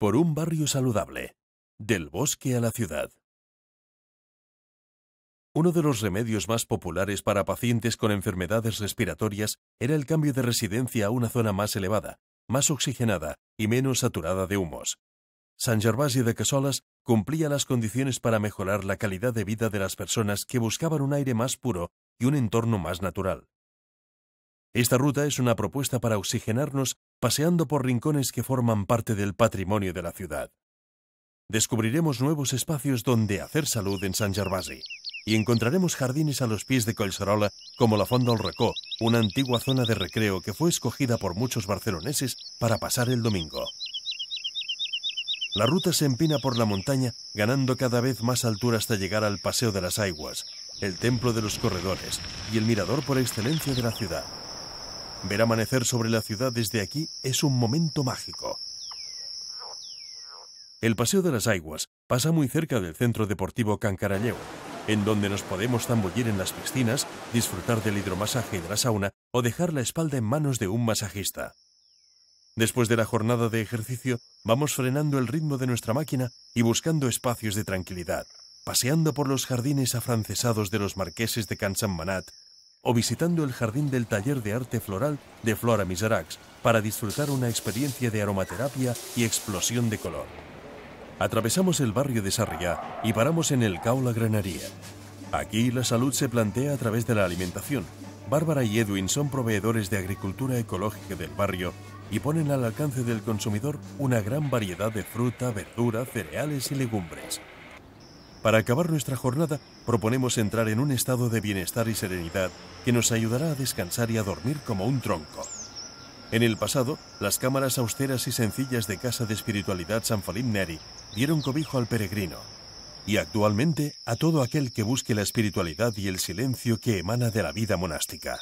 Por un barrio saludable, del bosque a la ciudad. Uno de los remedios más populares para pacientes con enfermedades respiratorias era el cambio de residencia a una zona más elevada, más oxigenada y menos saturada de humos. San Gervasio de Casolas cumplía las condiciones para mejorar la calidad de vida de las personas que buscaban un aire más puro y un entorno más natural. Esta ruta es una propuesta para oxigenarnos paseando por rincones que forman parte del patrimonio de la ciudad. Descubriremos nuevos espacios donde hacer salud en San Gervasi y encontraremos jardines a los pies de Collserola como la Fonda del Recó, una antigua zona de recreo que fue escogida por muchos barceloneses para pasar el domingo. La ruta se empina por la montaña, ganando cada vez más altura hasta llegar al Paseo de las Aguas, el Templo de los Corredores y el mirador por excelencia de la ciudad. Ver amanecer sobre la ciudad desde aquí es un momento mágico. El Paseo de las Aguas pasa muy cerca del Centro Deportivo Cancaralleo, en donde nos podemos zambullir en las piscinas, disfrutar del hidromasaje y de la sauna o dejar la espalda en manos de un masajista. Después de la jornada de ejercicio, vamos frenando el ritmo de nuestra máquina y buscando espacios de tranquilidad, paseando por los jardines afrancesados de los marqueses de Manat o visitando el jardín del taller de arte floral de Flora Miserax para disfrutar una experiencia de aromaterapia y explosión de color. Atravesamos el barrio de Sarriá y paramos en el la Granería. Aquí la salud se plantea a través de la alimentación. Bárbara y Edwin son proveedores de agricultura ecológica del barrio y ponen al alcance del consumidor una gran variedad de fruta, verdura, cereales y legumbres. Para acabar nuestra jornada, proponemos entrar en un estado de bienestar y serenidad que nos ayudará a descansar y a dormir como un tronco. En el pasado, las cámaras austeras y sencillas de Casa de Espiritualidad San Felipe Neri dieron cobijo al peregrino, y actualmente a todo aquel que busque la espiritualidad y el silencio que emana de la vida monástica.